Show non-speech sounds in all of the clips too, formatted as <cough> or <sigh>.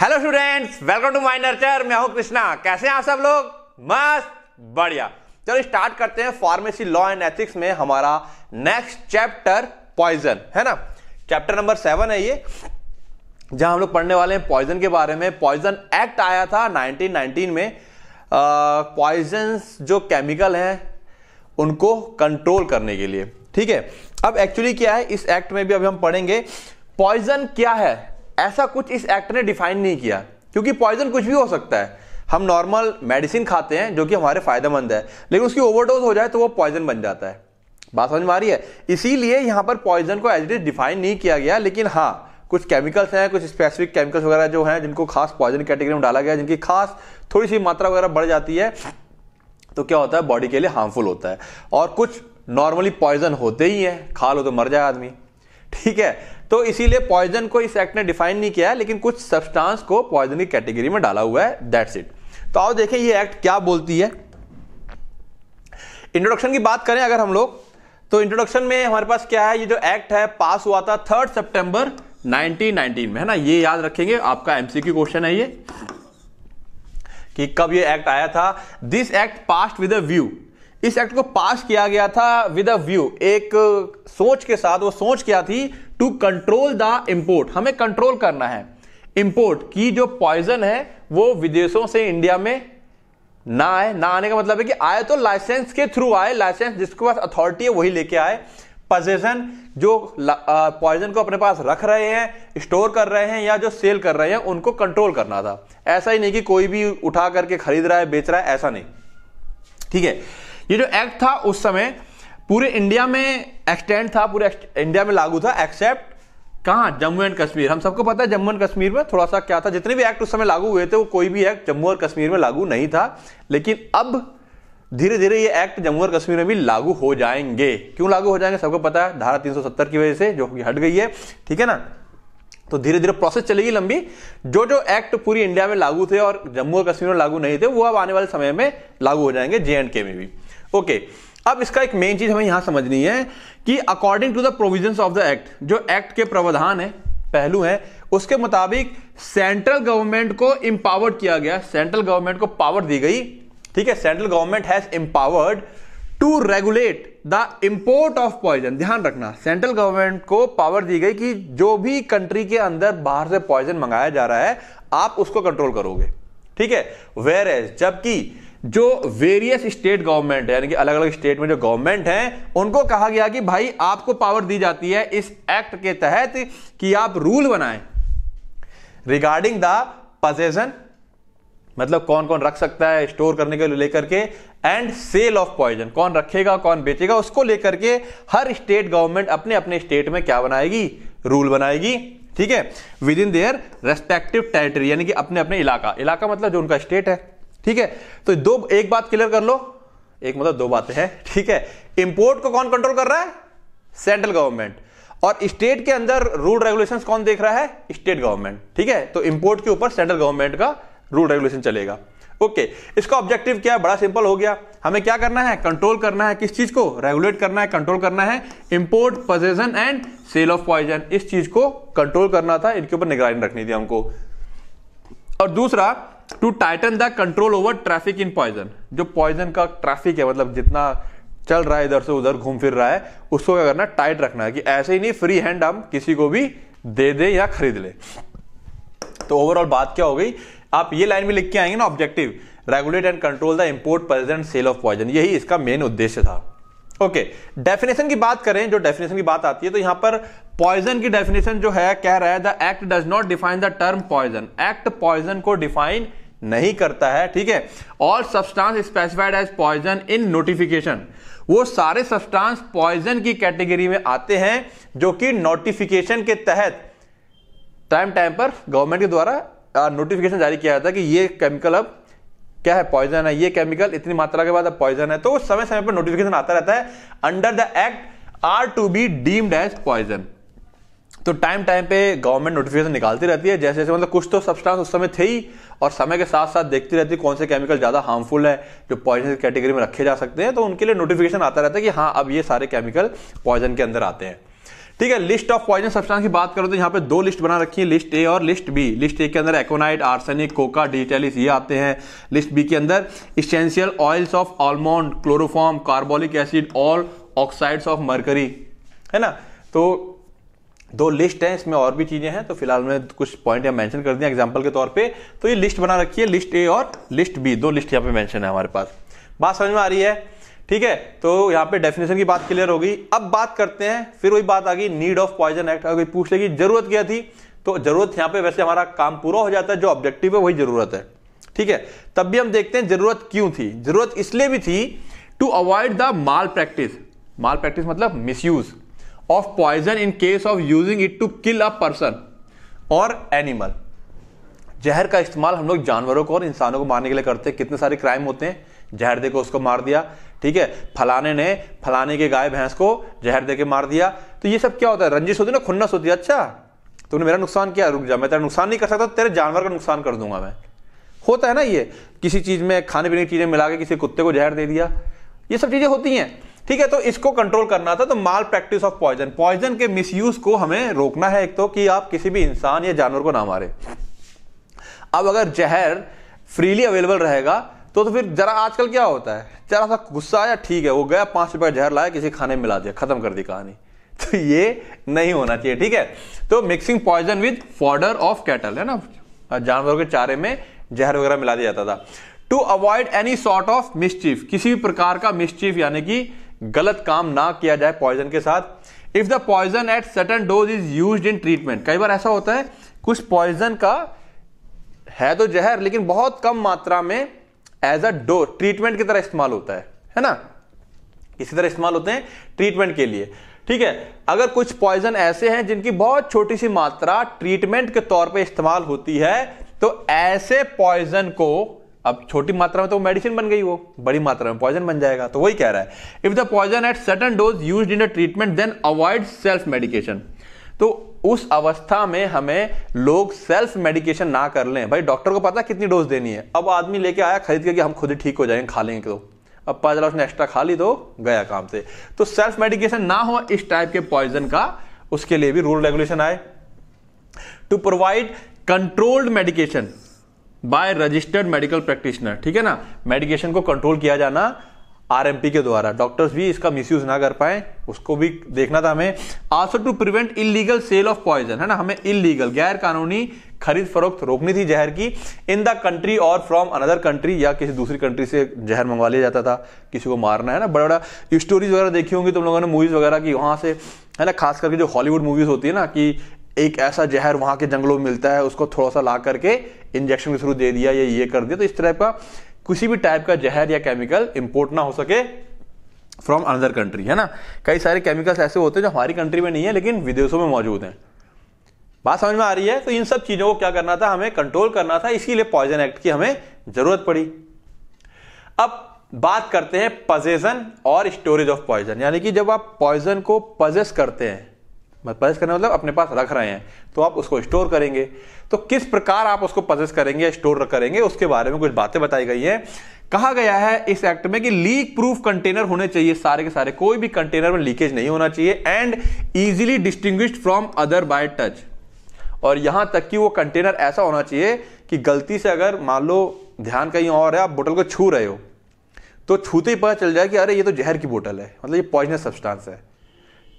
hello students welcome to my nurture मैं हूं कृष्णा कैसे हैं आप सब लोग मस्त बढ़िया चलो स्टार्ट करते हैं फार्मेसी लॉ एंड एथिक्स में हमारा नेक्स्ट चैप्टर पॉइजन है ना चैप्टर नंबर सेवन है ये जहां हम लोग पढ़ने वाले हैं पॉइजन के बारे में पॉइजन एक्ट आया था 1919 में पॉइजन जो केमिकल हैं उनको कंट्रोल करने के लिए ठीक है अब एक्चुअली क्या है इस एक्ट में भी अभी हम पढ़ेंगे पॉइजन क्या है ऐसा कुछ इस एक्ट ने डिफाइन नहीं किया क्योंकि पॉइजन कुछ भी हो सकता है हम नॉर्मल मेडिसिन खाते हैं जो कि हमारे फायदेमंद है लेकिन उसकी ओवरडोज हो जाए तो वो पॉइजन बन जाता है बात समझ में आ रही है इसीलिए यहां पर पॉइजन को एज डिफाइन नहीं किया गया लेकिन हाँ कुछ केमिकल्स हैं कुछ स्पेसिफिक केमिकल्स वगैरह जो हैं जिनको खास पॉइजन कैटेगरी में डाला गया जिनकी खास थोड़ी सी मात्रा वगैरह बढ़ जाती है तो क्या होता है बॉडी के लिए हार्मफुल होता है और कुछ नॉर्मली पॉइजन होते ही हैं खा लो तो मर जाए आदमी ठीक है तो इसीलिए पॉइजन को इस एक्ट ने डिफाइन नहीं किया है लेकिन कुछ सब्सटेंस को पॉइजन की कैटेगरी में डाला हुआ है दैट्स इट तो आओ देखें ये एक्ट क्या बोलती है इंट्रोडक्शन की बात करें अगर हम लोग तो इंट्रोडक्शन में हमारे पास क्या है ये जो एक्ट है पास हुआ था थर्ड सितंबर 1919 में है ना ये याद रखेंगे आपका एमसीक्यू क्वेश्चन है ये कि कब ये एक्ट आया था this act passed with a view इस एक्ट को पास किया गया था विद अ व्यू एक सोच के साथ वो सोच क्या थी टू कंट्रोल द इंपोर्ट हमें कंट्रोल करना है इंपोर्ट की जो पॉइजन है वो विदेशों से इंडिया में ना आए ना आने का मतलब है कि आए तो लाइसेंस के थ्रू आए लाइसेंस जिसके पास अथॉरिटी है वही लेके आए पजेशन जो पॉइजन को अपने पास रख रहे हैं स्टोर कर रहे हैं या जो सेल कर रहे हैं उनको कंट्रोल करना था ऐसा ही नहीं कि कोई भी उठा करके खरीद रहा है बेच रहा है ऐसा नहीं ठीक है ये जो एक्ट था उस समय पूरे इंडिया में एक्सटेंड था पूरे इंडिया में लागू था एक्सेप्ट कहाँ जम्मू एंड कश्मीर हम सबको पता है जम्मू एंड कश्मीर में थोड़ा सा क्या था जितने भी एक्ट उस समय लागू हुए थे वो कोई भी एक्ट जम्मू और कश्मीर में लागू नहीं था लेकिन अब धीरे धीरे ये एक्ट जम्मू और कश्मीर में भी लागू हो जाएंगे क्यों लागू हो जाएंगे सबको पता है धारा 370 की वजह से जो कि हट गई है ठीक है ना तो धीरे धीरे प्रोसेस चलेगी लंबी जो जो एक्ट पूरी इंडिया में लागू थे और जम्मू और कश्मीर में लागू नहीं थे वो अब आने वाले समय में लागू हो जाएंगे जे एंड के में भी ओके अब इसका एक मेन चीज हमें यहां समझनी है कि according to the provisions of the act जो एक्ट के प्रावधान है पहलू है उसके मुताबिक सेंट्रल गवर्नमेंट को इंपावर्ड किया गया सेंट्रल गवर्नमेंट को पावर दी गई ठीक है central government has empowered to regulate the import of poison ध्यान रखना सेंट्रल गवर्नमेंट को पावर दी गई कि जो भी कंट्री के अंदर बाहर से पॉइजन मंगाया जा रहा है आप उसको कंट्रोल करोगे ठीक है वेर एज जबकि जो वेरियस स्टेट गवर्नमेंट है यानी कि अलग अलग स्टेट में जो गवर्नमेंट है उनको कहा गया कि भाई आपको पावर दी जाती है इस एक्ट के तहत कि आप रूल बनाएं रिगार्डिंग द पजेशन मतलब कौन कौन रख सकता है स्टोर करने के लिए लेकर के एंड सेल ऑफ पॉइजन कौन रखेगा कौन बेचेगा उसको लेकर के हर स्टेट गवर्नमेंट अपने अपने स्टेट में क्या बनाएगी रूल बनाएगी ठीक है within their respective territory यानी कि अपने अपने इलाका इलाका मतलब जो उनका स्टेट है ठीक है तो दो एक बात क्लियर कर लो एक मतलब दो बातें हैं ठीक है इंपोर्ट को कौन कंट्रोल कर रहा है सेंट्रल गवर्नमेंट और स्टेट के अंदर रूल रेगुलेशन कौन देख रहा है स्टेट गवर्नमेंट ठीक है तो इंपोर्ट के ऊपर सेंट्रल गवर्नमेंट का रूल रेगुलेशन चलेगा ओके okay, इसका ऑब्जेक्टिव क्या है बड़ा सिंपल हो गया हमें क्या करना है कंट्रोल करना है किस चीज को रेगुलेट करना है कंट्रोल करना है import possession and sale of poison इस चीज को कंट्रोल करना था इनके ऊपर निगरानी रखनी थी हमको और दूसरा to tighten the control over traffic in poison जो पॉइजन का ट्रैफिक है मतलब जितना चल रहा है इधर से उधर घूम फिर रहा है उसको क्या करना टाइट रखना है कि ऐसे ही नहीं फ्री हैंड हम किसी को भी दे दे या खरीद ले तो ओवरऑल बात क्या हो गई आप ये लाइन में लिख के आएंगे ना objective regulate and control the import present sale of poison यही इसका मेन उद्देश्य था ओके okay, डेफिनेशन की बात करें जो डेफिनेशन की बात आती है तो यहां पर पॉइजन की डेफिनेशन जो है कह रहा है the act does not define the term poison act poison को डिफाइन नहीं करता है ठीक है all substance specified as poison in notification वो सारे सब्सटेंस पॉइजन की कैटेगरी में आते हैं जो कि नोटिफिकेशन के तहत टाइम टाइम पर गवर्नमेंट के द्वारा नोटिफिकेशन जारी किया जाता है कि ये केमिकल अब क्या है पॉइजन है ये केमिकल इतनी मात्रा के बाद अब पॉइजन है तो समय समय पर नोटिफिकेशन आता रहता है under the act are to be deemed as poison तो टाइम टाइम पे गवर्नमेंट नोटिफिकेशन निकालती रहती है जैसे जैसे मतलब कुछ तो सब्सटेंस उस समय थे ही और समय के साथ साथ देखती रहती है कौन से केमिकल ज़्यादा हार्मफुल है जो पॉइजन कैटेगरी में रखे जा सकते हैं तो उनके लिए नोटिफिकेशन आता रहता है कि हाँ अब ये सारे केमिकल पॉइजन के अंदर आते हैं ठीक है लिस्ट ऑफ पॉइजन सब्सटेंस की बात करो तो यहाँ पे दो लिस्ट बना रखी है लिस्ट ए और लिस्ट बी लिस्ट ए के अंदर एकोनाइट आर्सेनिक कोका डिजिटेलिस ये आते हैं लिस्ट बी के अंदर essential oils of almond chloroform carbolic acid और ऑक्साइड्स ऑफ मरकरी है ना तो दो लिस्ट है इसमें और भी चीज़ें हैं तो फिलहाल मैंने कुछ पॉइंट यहाँ मेंशन कर दिया एग्जांपल के तौर पे तो ये लिस्ट बना रखी है लिस्ट ए और लिस्ट बी दो लिस्ट यहाँ पे मेंशन है हमारे पास बात समझ में आ रही है ठीक है तो यहाँ पे डेफिनेशन की बात क्लियर होगी अब बात करते हैं फिर वही बात आ गई नीड ऑफ पॉइजन एक्ट अगर पूछ लेगी जरूरत क्या थी तो जरूरत यहाँ पे वैसे हमारा काम पूरा हो जाता है जो ऑब्जेक्टिव है वही जरूरत है ठीक है तब भी हम देखते हैं जरूरत क्यों थी जरूरत इसलिए भी थी to avoid the malpractice malpractice मतलब misuse of poison in case of using it to kill a person और एनिमल जहर का इस्तेमाल हम लोग जानवरों को और इंसानों को मारने के लिए करते हैं कितने सारे क्राइम होते हैं जहर देकर उसको मार दिया ठीक है फलाने ने फलाने के गाय भैंस को जहर दे के मार दिया तो ये सब क्या होता है रंजिश होती है ना खुन्नस होती है अच्छा तुमने मेरा नुकसान किया रुक जा मैं तेरा नुकसान नहीं कर सकता तेरे जानवर का नुकसान कर दूंगा मैं होता है ना ये किसी चीज़ में खाने पीने की चीज़ें मिला के किसी कुत्ते को जहर दे दिया ये सब चीज़ें होती हैं ठीक है तो इसको कंट्रोल करना था तो malpractice of poison poison के मिसयूज को हमें रोकना है एक तो कि आप किसी भी इंसान या जानवर को ना मारे अब अगर जहर फ्रीली अवेलेबल रहेगा तो तो फिर जरा आजकल क्या होता है जरा सा गुस्सा आया ठीक है वो गया पांच रुपए जहर लाया किसी खाने में मिला दिया खत्म कर दी कहानी <laughs> तो ये नहीं होना चाहिए ठीक है तो mixing poison with fodder of cattle है ना जानवरों के चारे में जहर वगैरह मिला दिया जाता था to avoid any sort of mischief किसी भी प्रकार का मिस्चीफ यानी कि गलत काम ना किया जाए पॉइजन के साथ if the poison at certain dose is use in treatment कई बार ऐसा होता है कुछ पॉइजन का है तो जहर लेकिन बहुत कम मात्रा में एज अ डो ट्रीटमेंट की तरह इस्तेमाल होता है है ना इसी तरह इस्तेमाल होते हैं ट्रीटमेंट के लिए ठीक है अगर कुछ पॉइजन ऐसे हैं जिनकी बहुत छोटी सी मात्रा ट्रीटमेंट के तौर पे इस्तेमाल होती है तो ऐसे पॉइजन को अब छोटी मात्रा में तो मेडिसिन बन गई वो बड़ी मात्रा में पॉइजन बन जाएगा तो वही कह रहा है if the poison at certain dose use in a treatment then avoid self medication तो उस अवस्था में हमें लोग सेल्फ मेडिकेशन ना कर लें भाई डॉक्टर को पता कितनी डोज देनी है अब आदमी लेके आया खरीद के कि हम खुद ही ठीक हो जाएंगे खा लेंगे तो अब पता उसने एक्स्ट्रा खा ली तो गया काम से तो सेल्फ मेडिकेशन ना हो इस टाइप के पॉइजन का उसके लिए भी रूल रेगुलेशन आए to provide controlled medication by registered medical practitioner ठीक है ना मेडिकेशन को कंट्रोल किया जाना आरएमपी के द्वारा डॉक्टर्स भी इसका मिस ना कर पाए उसको भी देखना था हमें also to prevent illegal sale of poison है ना हमें इलीगल गैर कानूनी खरीद फरोख्त रोकनी थी जहर की इन द कंट्री और फ्रॉम अनदर कंट्री या किसी दूसरी कंट्री से जहर मंगवा लिया जाता था किसी को मारना है ना बड़ा बड़ा स्टोरीज वगैरह देखी होंगी तुम लोगों ने मूवीज वगैरह की वहां से है ना खास करके जो हॉलीवुड मूवीज होती है ना कि एक ऐसा जहर वहां के जंगलों में मिलता है उसको थोड़ा सा ला करके इंजेक्शन के थ्रू दे दिया या ये कर दिया तो इस तरह का किसी भी टाइप का जहर या केमिकल इंपोर्ट ना हो सके फ्रॉम अनदर कंट्री है ना कई सारे केमिकल्स ऐसे होते हैं जो हमारी कंट्री में नहीं है लेकिन विदेशों में मौजूद हैं बात समझ में आ रही है तो इन सब चीजों को क्या करना था हमें कंट्रोल करना था इसीलिए पॉइजन एक्ट की हमें जरूरत पड़ी अब बात करते हैं पजेशन और स्टोरेज ऑफ पॉइजन यानी कि जब आप पॉइजन को पजेस करते हैं पजेस करने मतलब अपने पास रख रहे हैं तो आप उसको स्टोर करेंगे तो किस प्रकार आप उसको पजेस करेंगे या स्टोर करेंगे उसके बारे में कुछ बातें बताई गई हैं कहा गया है इस एक्ट में कि लीक प्रूफ कंटेनर होने चाहिए सारे के सारे कोई भी कंटेनर में लीकेज नहीं होना चाहिए and easily distinguish from other by touch और यहां तक कि वो कंटेनर ऐसा होना चाहिए कि गलती से अगर मान लो ध्यान कहीं और है आप बोतल को छू रहे हो तो छूते ही पता चल जाए कि अरे ये तो जहर की बोतल है मतलब ये पॉइजनस सब्सटेंस है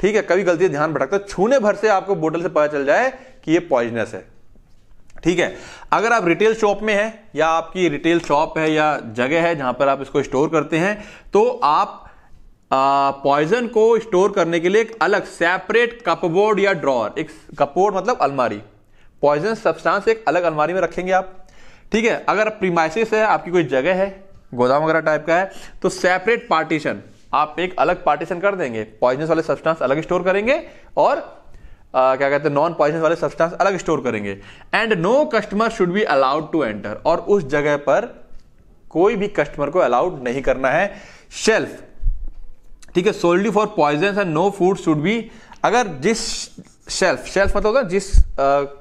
ठीक है कभी गलती ध्यान भटकता छूने भर से आपको बोतल से पता चल जाए कि ये पॉइजनस है ठीक है अगर आप रिटेल शॉप में हैं या आपकी रिटेल शॉप है या जगह है जहां पर आप इसको स्टोर करते हैं तो आप पॉइजन को स्टोर करने के लिए एक अलग सेपरेट कपबोर्ड या ड्रॉर एक कपबोर्ड मतलब अलमारी पॉइजन सब्सटेंस एक अलग अलमारी में रखेंगे आप ठीक है अगर प्रीमाइसिस है आपकी कोई जगह है गोदाम वगैरह टाइप का है तो सेपरेट पार्टीशन आप एक अलग पार्टीशन कर देंगे पॉइजनस वाले सब्सटेंस अलग स्टोर करेंगे और आ, क्या कहते हैं नॉन पॉइजनस वाले सब्सटेंस अलग स्टोर करेंगे and no customer should be allowed to enter और उस जगह पर कोई भी कस्टमर को अलाउड नहीं करना है शेल्फ ठीक है solely for poison and no food should be अगर जिस शेल्फ शेल्फ मतलब होता है जिस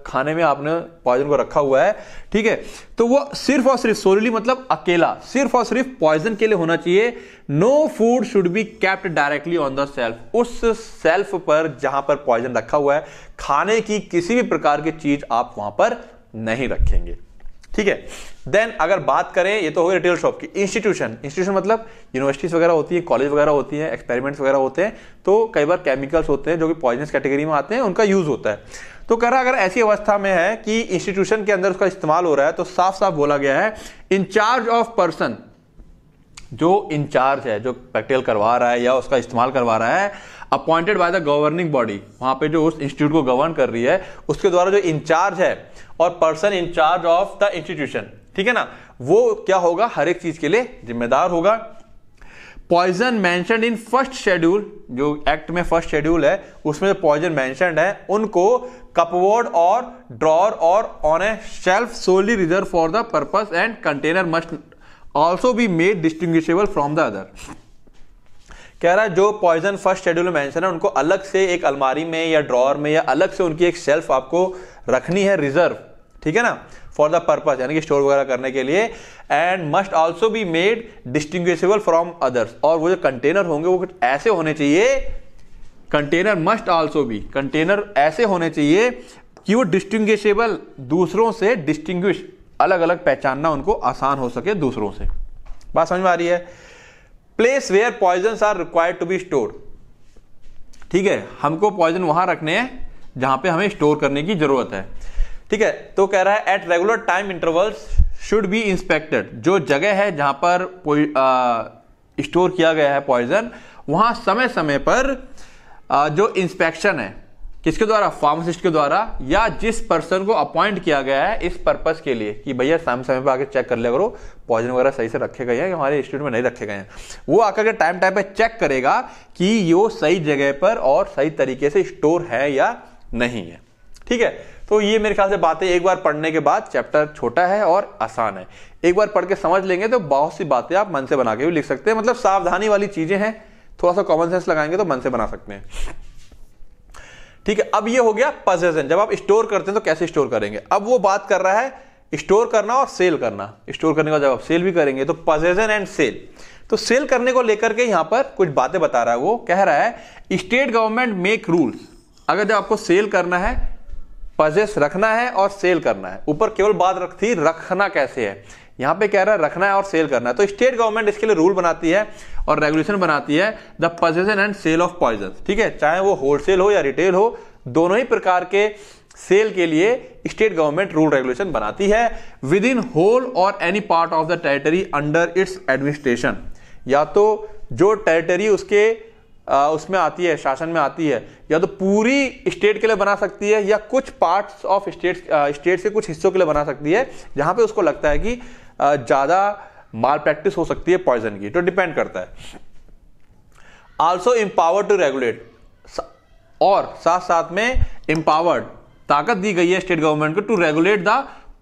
खाने में आपने पॉइजन को रखा हुआ है ठीक है तो वो सिर्फ और सिर्फ सोलली मतलब अकेला सिर्फ और सिर्फ पॉइजन के लिए होना चाहिए no food should be kept directly on the shelf उस सेल्फ पर जहां पर पॉइजन रखा हुआ है खाने की किसी भी प्रकार की चीज आप वहां पर नहीं रखेंगे ठीक है देन अगर बात करें ये तो हो गई रिटेल शॉप की इंस्टीट्यूशन इंस्टीट्यूशन मतलब यूनिवर्सिटीज वगैरह होती है कॉलेज वगैरह होती है एक्सपेरिमेंट्स वगैरह होते हैं तो कई बार केमिकल्स होते हैं जो कि पॉइजनस कैटेगरी में आते हैं उनका यूज होता है तो कह रहा अगर ऐसी अवस्था में है कि इंस्टीट्यूशन के अंदर उसका इस्तेमाल हो रहा है तो साफ साफ बोला गया है इंचार्ज ऑफ पर्सन जो इंचार्ज है जो प्रैक्टिकल करवा रहा है या उसका इस्तेमाल करवा रहा है appointed by the governing body वहां पे जो उस इंस्टीट्यूट को गवर्न कर रही है उसके द्वारा जो इंचार्ज है और person in charge of the institution ठीक है ना वो क्या होगा हर एक चीज के लिए जिम्मेदार होगा poison mention in first schedule जो एक्ट में फर्स्ट शेड्यूल है उसमें जो पॉइजन मैंशन है उनको कपवर्ड और ड्रॉर और on a shelf solely reserved for the purpose and container must also be made distinguish from the other कह रहा है जो पॉइजन फर्स्ट शेड्यूल में मेंशन है उनको अलग से एक अलमारी में या ड्रॉर में या अलग से उनकी एक शेल्फ आपको रखनी है रिजर्व ठीक है ना फॉर द पर्पज यानी कि स्टोर वगैरह करने के लिए and must also be made distinguishable from others और वो जो कंटेनर होंगे वो कुछ ऐसे होने चाहिए container must also be container ऐसे होने चाहिए कि वो डिस्टिंग्विशेबल दूसरों से डिस्टिंग्विश अलग अलग पहचानना उनको आसान हो सके दूसरों से बात समझ में आ रही है place where poison are required to be store ठीक है हमको पॉइजन वहां रखने हैं जहां पे हमें स्टोर करने की जरूरत है ठीक है तो कह रहा है at regular time intervals should be inspected जो जगह है जहां पर स्टोर किया गया है पॉइजन वहां समय समय पर आ, जो इंस्पेक्शन है किसके द्वारा फार्मासिस्ट के द्वारा या जिस पर्सन को अपॉइंट किया गया है इस पर्पज के लिए कि भैया समय समय पर आकर चेक कर लिया करो पॉइजन वगैरह सही से रखे गए हैं हमारे इंस्टीट्यूट में नहीं रखे गए हैं वो आकर के टाइम टाइम पर चेक करेगा कि यो सही जगह पर और सही तरीके से स्टोर है या नहीं है ठीक है तो ये मेरे ख्याल से बातें एक बार पढ़ने के बाद चैप्टर छोटा है और आसान है एक बार पढ़ के समझ लेंगे तो बहुत सी बातें आप मन से बना के भी लिख सकते हैं मतलब सावधानी वाली चीजें हैं थोड़ा सा कॉमन सेंस लगाएंगे तो मन से बना सकते हैं ठीक है अब ये हो गया पजेशन जब आप स्टोर करते हैं तो कैसे स्टोर करेंगे अब वो बात कर रहा है स्टोर करना और सेल करना स्टोर करने का जब आप सेल भी करेंगे तो पजेशन एंड सेल तो सेल करने को लेकर के यहां पर कुछ बातें बता रहा है वो कह रहा है स्टेट गवर्नमेंट मेक रूल्स अगर जब आपको सेल करना है पजेस रखना है और सेल करना है ऊपर केवल बात रखती रखना कैसे है यहां पे कह रहा है रखना है और सेल करना है तो स्टेट गवर्नमेंट इसके लिए रूल बनाती है और रेगुलेशन बनाती है the possession and sale of poison ठीक है चाहे वो होलसेल हो या रिटेल हो दोनों ही प्रकार के सेल के लिए स्टेट गवर्नमेंट रूल रेगुलेशन बनाती है within whole or any part of the territory under its administration या तो जो टेरिटरी उसके आ, उसमें आती है शासन में आती है या तो पूरी स्टेट के लिए बना सकती है या कुछ पार्ट्स ऑफ स्टेट स्टेट के कुछ हिस्सों के लिए बना सकती है जहां पे उसको लगता है कि ज़्यादा माल प्रैक्टिस हो सकती है पॉइजन की तो डिपेंड करता है आल्सो एम्पावर्ड टू रेगुलेट और साथ साथ में इम्पावर्ड ताकत दी गई है स्टेट गवर्नमेंट को to regulate the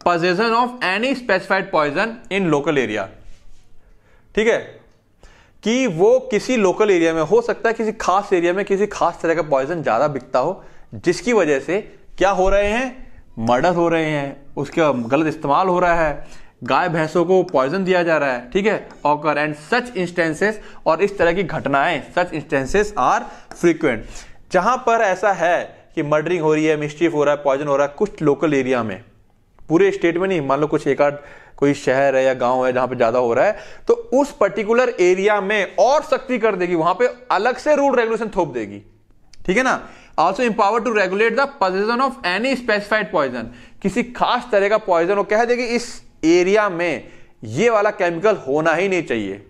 possession of any specified poison in local area ठीक है कि वो किसी लोकल एरिया में हो सकता है किसी खास एरिया में किसी खास तरह का पॉइजन ज़्यादा बिकता हो जिसकी वजह से क्या हो रहे हैं मर्डर हो रहे हैं उसका गलत इस्तेमाल हो रहा है गाय भैंसों को पॉइजन दिया जा रहा है ठीक है ऑकर एंड सच इंस्टेंसेस और इस तरह की घटनाएं सच इंस्टेंसेस आर फ्रीक्वेंट जहां पर ऐसा है कि मर्डरिंग हो रही है मिस्टीफ हो रहा है पॉइजन हो रहा है कुछ लोकल एरिया में पूरे स्टेट में नहीं मान लो कुछ एक आध कोई शहर है या गांव है जहां पे ज्यादा हो रहा है तो उस पर्टिकुलर एरिया में और सख्ती कर देगी वहां पे अलग से रूल रेगुलेशन थोप देगी ठीक है ना also empower to regulate the of any specified poison किसी खास तरह का पॉइजन वो कह देगी इस एरिया में ये वाला केमिकल होना ही नहीं चाहिए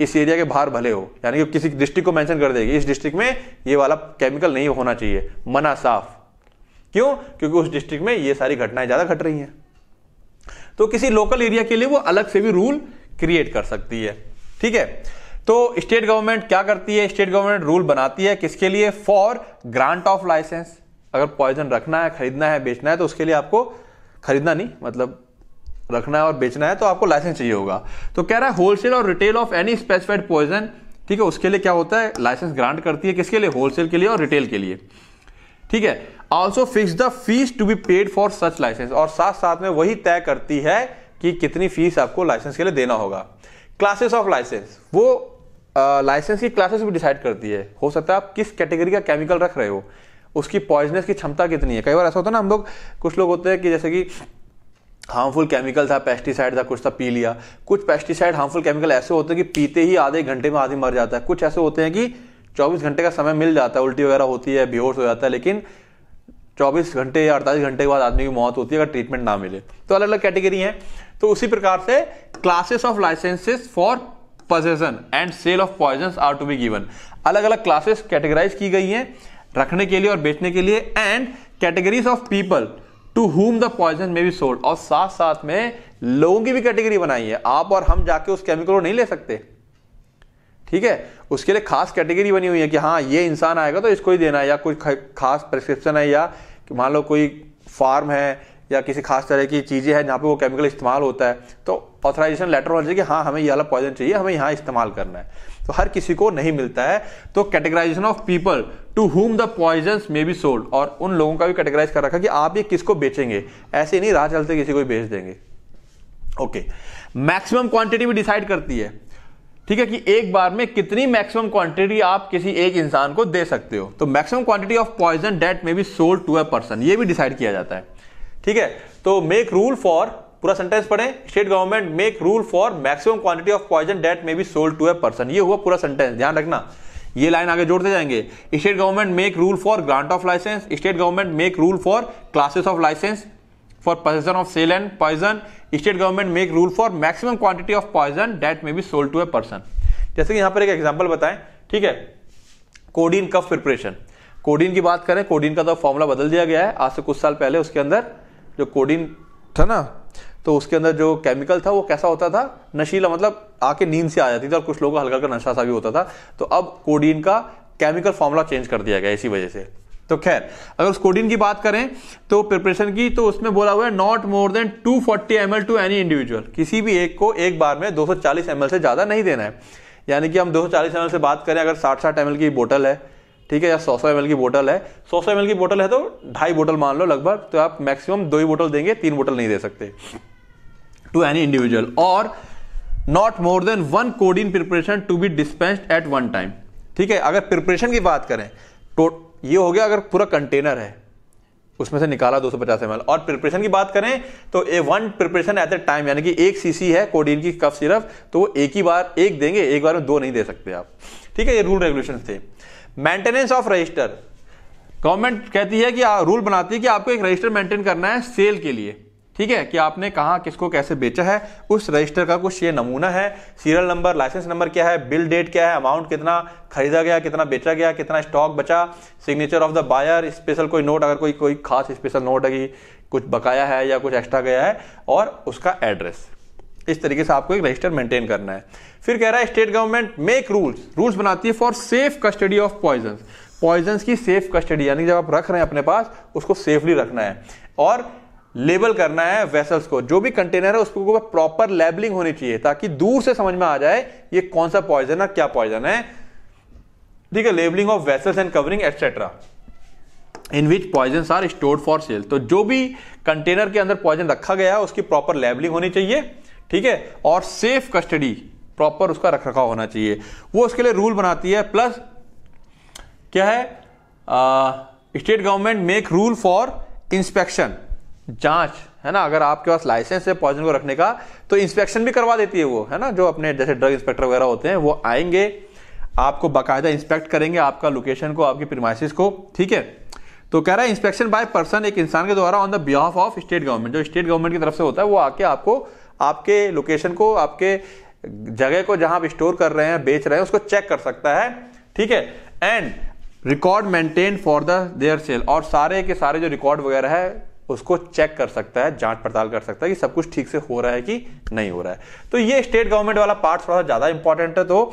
इस एरिया के बाहर भले हो यानी कि किसी डिस्ट्रिक्ट को मेंशन कर देगी इस डिस्ट्रिक्ट में ये वाला केमिकल नहीं होना चाहिए मना साफ क्यों क्योंकि उस डिस्ट्रिक्ट में ये सारी घटनाएं ज़्यादा घट रही हैं तो किसी लोकल एरिया के लिए वो अलग से भी रूल क्रिएट कर सकती है ठीक है तो स्टेट गवर्नमेंट क्या करती है स्टेट गवर्नमेंट रूल बनाती है किसके लिए फॉर ग्रांट ऑफ लाइसेंस अगर पॉइजन रखना है खरीदना है बेचना है तो उसके लिए आपको खरीदना नहीं मतलब रखना है और बेचना है तो आपको लाइसेंस चाहिए होगा तो कह रहा है होलसेल और retail of any specified poison ठीक है उसके लिए क्या होता है लाइसेंस ग्रांट करती है किसके लिए होलसेल के लिए और रिटेल के लिए ठीक है also fix the fees to be paid for such license और साथ साथ में वही तय करती है कि कितनी फीस आपको लाइसेंस के लिए देना होगा क्लासेस ऑफ लाइसेंस वो लाइसेंस की क्लासेस भी डिसाइड करती है हो सकता है आप किस कैटेगरी का केमिकल रख रहे हो उसकी पॉइजनस की क्षमता कितनी है कई बार ऐसा होता है ना हम लोग कुछ लोग होते हैं कि जैसे कि हार्मफुल केमिकल था पेस्टिसाइड था कुछ था पी लिया कुछ पेस्टिसाइड हार्मफुल केमिकल ऐसे होते हैं कि पीते ही आधे घंटे में आधे मर जाता है कुछ ऐसे होते हैं कि 24 घंटे का समय मिल जाता है उल्टी वगैरह होती है बेहोश हो जाता है लेकिन 24 घंटे या अड़तालीस घंटे के बाद आदमी की मौत होती है अगर ट्रीटमेंट ना मिले तो अलग अलग कैटेगरी हैं तो उसी प्रकार से classes of licenses for possession and sale of poison are to be given अलग अलग क्लासेस कैटेगराइज की गई हैं रखने के लिए और बेचने के लिए and categories of people to whom the poison may be sold और साथ साथ में लोगों की भी कैटेगरी बनाई है आप और हम जाके उस केमिकल को नहीं ले सकते ठीक है उसके लिए खास कैटेगरी बनी हुई है कि हाँ ये इंसान आएगा तो इसको ही देना है या कोई खास प्रिस्क्रिप्शन है या मान लो कोई फार्म है या किसी खास तरह की चीज़ें हैं जहां पे वो केमिकल इस्तेमाल होता है तो ऑथराइजेशन लेटर होना चाहिए कि हाँ हमें ये वाला पॉइजन चाहिए हमें यहाँ इस्तेमाल करना है तो हर किसी को नहीं मिलता है तो categorization of people to whom the poison may be sold और उन लोगों का भी कैटेगराइज कर रखा कि आप ये किसको बेचेंगे ऐसे नहीं राह चलते किसी को भी बेच देंगे ओके मैक्सिमम क्वांटिटी भी डिसाइड करती है ठीक है कि एक बार में कितनी मैक्सिमम क्वांटिटी आप किसी एक इंसान को दे सकते हो तो maximum quantity of poison that may be sold to a person ये भी डिसाइड किया जाता है ठीक है तो मेक रूल फॉर पूरा सेंटेंस पढ़े state government make rule for maximum quantity of poison that may be sold to a person ये हुआ पूरा सेंटेंस ध्यान रखना ये लाइन आगे जोड़ते जाएंगे state government make rule for grant of license state government make rule for classes of license for possession of sale and poison state government make rule for maximum quantity of poison that may be sold to a person जैसे कि यहां पर एक example बताएं ठीक है coding कफ preparation coding की बात करें कोडिन का तो फॉर्मूला बदल दिया गया है आज से कुछ साल पहले उसके अंदर जो कोडिन था ना तो उसके अंदर जो केमिकल था वो कैसा होता था नशीला मतलब आके नींद से आ जाती थी और कुछ लोगों को हल्का हल्का नशा सा भी होता था तो अब कोडीन का केमिकल फॉर्मूला चेंज कर दिया गया इसी वजह से तो खैर अगर उस कोडीन की बात करें तो प्रिपरेशन की तो उसमें बोला हुआ है not more than 240 forty M to any individual किसी भी एक को एक बार में 240 सौ से ज़्यादा नहीं देना है यानी कि हम 240 सौ से बात करें अगर साठ साठ एम की बोटल है ठीक है या सौ सौ एम की बोटल है सौ सौ एम की बोटल है तो ढाई बोटल मान लो लगभग तो आप मैक्सिमम दो ही बोटल देंगे तीन बोटल नहीं दे सकते एनी इंडिविजुअल और not more than one one codeine preparation to be dispense at one time ठीक है अगर प्रिपरेशन की बात करें तो ये हो गया अगर पूरा कंटेनर है उसमें से निकाला दो सौ पचास एम और प्रिपरेशन की बात करें तो a one preparation at a time यानी कि एक सीसी है कोडीन की कफ सिर्फ तो वो एक ही बार एक देंगे एक बार में दो नहीं दे सकते आप ठीक है ये रूल रेगुलेशन थे मेंटेनेंस ऑफ रजिस्टर गवर्नमेंट कहती है कि रूल बनाती है कि आपको एक रजिस्टर मेंटेन करना है सेल के लिए ठीक है कि आपने कहा किसको कैसे बेचा है उस रजिस्टर का कुछ ये नमूना है सीरियल नंबर लाइसेंस नंबर क्या है बिल डेट क्या है अमाउंट कितना खरीदा गया कितना बेचा गया कितना स्टॉक बचा signature of the buyer special कोई नोट अगर कोई कोई खास स्पेशल नोट है कि कुछ बकाया है या कुछ एक्स्ट्रा गया है और उसका एड्रेस इस तरीके से आपको एक रजिस्टर मेंटेन करना है फिर कह रहा है state government make rules rules बनाती है for safe custody of poison poison की सेफ कस्टडी यानी जब आप रख रहे हैं अपने पास उसको सेफली रखना है और लेबल करना है वेसल्स को जो भी कंटेनर है उसको प्रॉपर लेबलिंग होनी चाहिए ताकि दूर से समझ में आ जाए ये कौन सा पॉइजन है क्या पॉइजन है ठीक है labelling of vessels and covering etcetera in which poison are stored for sale तो जो भी कंटेनर के अंदर पॉइजन रखा गया है उसकी प्रॉपर लेबलिंग होनी चाहिए ठीक है और सेफ कस्टडी प्रॉपर उसका रख रखाव होना चाहिए वो उसके लिए रूल बनाती है प्लस क्या है state government make rule for inspection जांच है ना अगर आपके पास लाइसेंस है पॉइजन को रखने का तो इंस्पेक्शन भी करवा देती है वो है ना जो अपने जैसे ड्रग इंस्पेक्टर वगैरह होते हैं वो आएंगे आपको बाकायदा इंस्पेक्ट करेंगे आपका लोकेशन को आपकी प्रमाइसिस को ठीक है तो कह रहा है इंस्पेक्शन बाय पर्सन एक इंसान के द्वारा on the behalf of state government जो स्टेट गवर्नमेंट की तरफ से होता है वो आके आपको आपके लोकेशन को आपके जगह को जहां आप स्टोर कर रहे हैं बेच रहे हैं उसको चेक कर सकता है ठीक है and record maintain for the their sale और सारे के सारे जो रिकॉर्ड वगैरह है उसको चेक कर सकता है जांच पड़ताल कर सकता है कि सब कुछ ठीक से हो रहा है कि नहीं हो रहा है तो ये स्टेट गवर्नमेंट वाला पार्ट थोड़ा सा ज़्यादा इंपॉर्टेंट है तो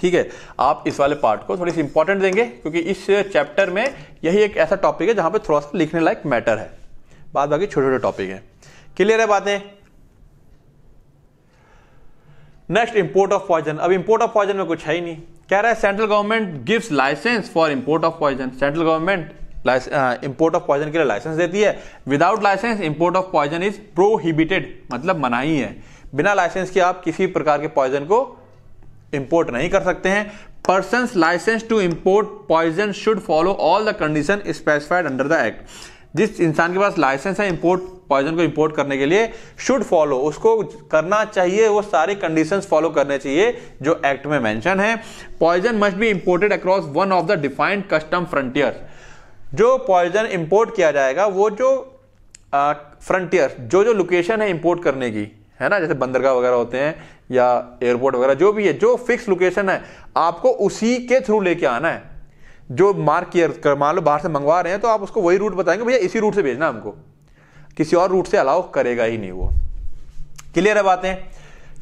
ठीक है आप इस वाले पार्ट को थोड़ी सी इंपॉर्टेंट देंगे क्योंकि इस चैप्टर में यही एक ऐसा टॉपिक है जहां पर थोड़ा सा लिखने लायक मैटर है बाद बाकी छोटे छोटे टॉपिक है क्लियर है बातें नेक्स्ट इंपोर्ट ऑफ पॉइजन अब इंपोर्ट ऑफ पॉइजन में कुछ है ही नहीं कह रहा है central government gives license for import of poison central government import of poison के लिए लाइसेंस देती है without license import of poison is prohibited मतलब मनाही है बिना लाइसेंस के आप किसी प्रकार के पॉइजन को इंपोर्ट नहीं कर सकते हैं person license to import poison should follow all the condition specified under the act जिस इंसान के पास लाइसेंस है इंपोर्ट पॉइजन को इंपोर्ट करने के लिए शुड फॉलो उसको करना चाहिए वो सारी कंडीशन फॉलो करने चाहिए जो एक्ट में मैंशन है poison must be imported across one of the defined custom frontiers जो पॉइजन इंपोर्ट किया जाएगा वो जो फ्रंटियर जो जो लोकेशन है इंपोर्ट करने की है ना जैसे बंदरगाह वगैरह होते हैं या एयरपोर्ट वगैरह जो भी है जो फिक्स लोकेशन है आपको उसी के थ्रू लेके आना है जो मार्क किया मान लो बाहर से मंगवा रहे हैं तो आप उसको वही रूट बताएंगे भैया इसी रूट से भेजना हमको किसी और रूट से अलाउ करेगा ही नहीं वो क्लियर है बातें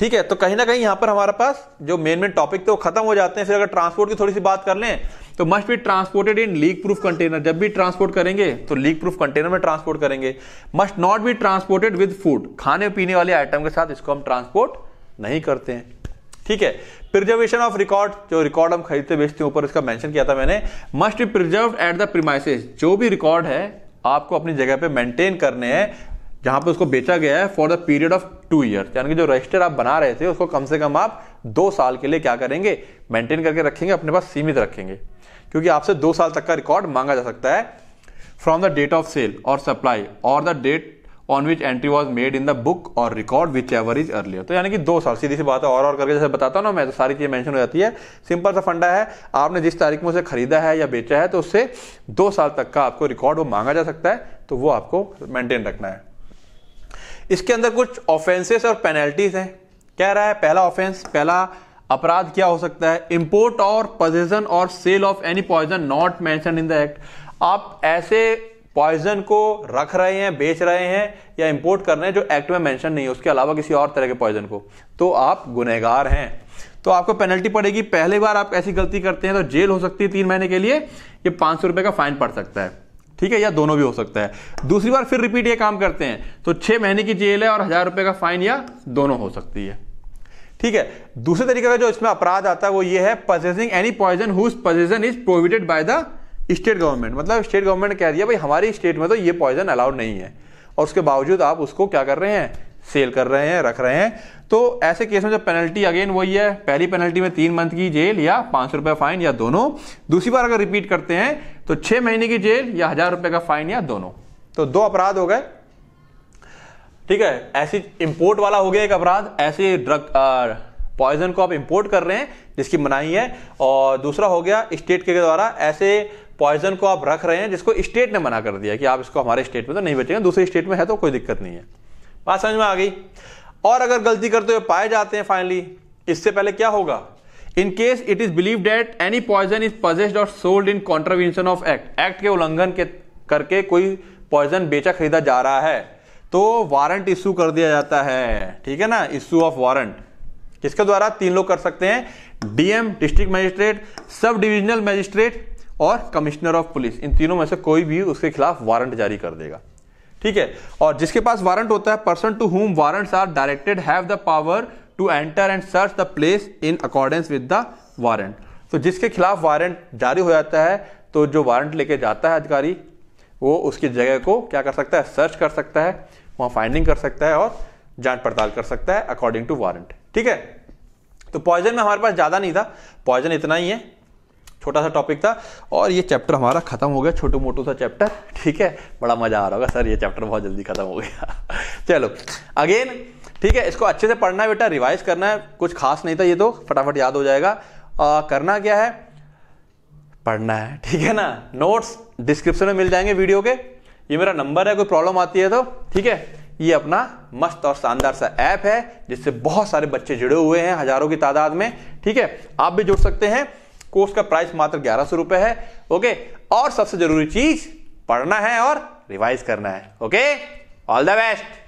ठीक है तो कहीं ना कहीं यहां पर हमारे पास जो मेन मेन टॉपिक थे वो खत्म हो जाते हैं फिर अगर ट्रांसपोर्ट की थोड़ी सी बात कर लें तो must be transported in leak proof container जब भी ट्रांसपोर्ट करेंगे तो लीक प्रूफ कंटेनर में ट्रांसपोर्ट करेंगे must not be transported with food खाने पीने वाले आइटम के साथ इसको हम ट्रांसपोर्ट नहीं करते हैं ठीक है प्रिजर्वेशन ऑफ रिकॉर्ड जो रिकॉर्ड हम खरीदते बेचते हैं ऊपर इसका मेंशन किया था मैंने must be preserve at the premises जो भी रिकॉर्ड है आपको अपनी जगह पे मेंटेन करने हैं जहां पे उसको बेचा गया है for the period of two year यानी कि जो रजिस्टर आप बना रहे थे उसको कम से कम आप दो साल के लिए क्या करेंगे मेंटेन करके रखेंगे अपने पास सीमित रखेंगे क्योंकि आपसे दो साल तक का रिकॉर्ड मांगा जा सकता है from the date of sale और सप्लाई और the date on which entry was made in the book और record whichever is earlier तो यानी कि दो साल सीधी सी बात है और और करके जैसे बताता हूँ ना मैं तो सारी चीज़ें मैंशन हो जाती है सिंपल सा फंडा है आपने जिस तारीख में उसे खरीदा है या बेचा है तो उससे दो साल तक का आपको रिकॉर्ड वो मांगा जा सकता है तो वो आपको मेंटेन रखना है इसके अंदर कुछ ऑफेंसेस और पेनल्टीज हैं कह रहा है पहला ऑफेंस पहला अपराध क्या हो सकता है इंपोर्ट और पोजेशन और sale of any poison not mention in the act आप ऐसे पॉइजन को रख रहे हैं बेच रहे हैं या इंपोर्ट कर रहे हैं जो एक्ट में मेंशन नहीं है उसके अलावा किसी और तरह के पॉइजन को तो आप गुनहगार हैं तो आपको पेनल्टी पड़ेगी पहली बार आप ऐसी गलती करते हैं तो जेल हो सकती है तीन महीने के लिए ये पांच सौ रुपए का फाइन पड़ सकता है ठीक है या दोनों भी हो सकता है दूसरी बार फिर रिपीट ये काम करते हैं तो छह महीने की जेल है और हज़ार रुपए का फाइन या दोनों हो सकती है ठीक है दूसरे तरीके का जो इसमें अपराध आता है वो ये है possessing any poison whose possession is provided by the state government मतलब स्टेट गवर्नमेंट कह दिया भाई हमारी स्टेट में तो ये पॉइजन अलाउड नहीं है और उसके बावजूद आप उसको क्या कर रहे हैं सेल कर रहे हैं रख रहे हैं तो ऐसे केस में जो पेनल्टी अगेन वही है पहली पेनल्टी में तीन मंथ की जेल या पांच सौ रुपए फाइन या दोनों दूसरी बार अगर रिपीट करते हैं तो छह महीने की जेल या हजार रुपए का फाइन या दोनों तो दो अपराध हो गए ठीक है ऐसी इंपोर्ट वाला हो गया एक अपराध ऐसे ड्रग पॉइजन को आप इंपोर्ट कर रहे हैं जिसकी मनाही है और दूसरा हो गया स्टेट के द्वारा ऐसे पॉइजन को आप रख रहे हैं जिसको स्टेट ने मना कर दिया कि आप इसको हमारे स्टेट में तो नहीं बेचेंगे दूसरे स्टेट में है तो कोई दिक्कत नहीं है बात समझ में आ गई और अगर गलती करते हुए पाए जाते हैं फाइनली इससे पहले क्या होगा in case it is believe that any poison is possessed और sold in contravention of act act के उल्लंघन के करके कोई पॉइजन बेचा खरीदा जा रहा है तो वारंट इश्यू कर दिया जाता है ठीक है ना इश्यू ऑफ वारंट किसके द्वारा तीन लोग कर सकते हैं DM district magistrate sub divisional magistrate और कमिश्नर ऑफ पुलिस इन तीनों में से कोई भी उसके खिलाफ वारंट जारी कर देगा ठीक है और जिसके पास वारंट होता है person to whom warrant are directed have the power to enter and search the place in accordance with the warrant तो जिसके खिलाफ वारंट जारी हो जाता है तो जो वारंट लेके जाता है अधिकारी वो उसकी जगह को क्या कर सकता है सर्च कर सकता है वहाँ फाइंडिंग कर सकता है और जांच पड़ताल कर सकता है अकॉर्डिंग टू वारंट ठीक है तो पॉइजन में हमारे पास ज़्यादा नहीं था पॉइजन इतना ही है छोटा सा टॉपिक था और ये चैप्टर हमारा खत्म हो गया छोटू मोटू सा चैप्टर ठीक है बड़ा मजा आ रहा होगा सर ये चैप्टर बहुत जल्दी खत्म हो गया <laughs> चलो अगेन ठीक है इसको अच्छे से पढ़ना है बेटा रिवाइज करना है कुछ खास नहीं था ये तो फटाफट याद हो जाएगा आ, करना क्या है पढ़ना है ठीक है ना नोट्स डिस्क्रिप्शन में मिल जाएंगे वीडियो के ये मेरा नंबर है कोई प्रॉब्लम आती है तो ठीक है ये अपना मस्त और शानदार सा ऐप है जिससे बहुत सारे बच्चे जुड़े हुए हैं हजारों की तादाद में ठीक है आप भी जुड़ सकते हैं कोर्स का प्राइस मात्र ग्यारह सौ रुपए है ओके और सबसे जरूरी चीज पढ़ना है और रिवाइज करना है ओके ऑल द बेस्ट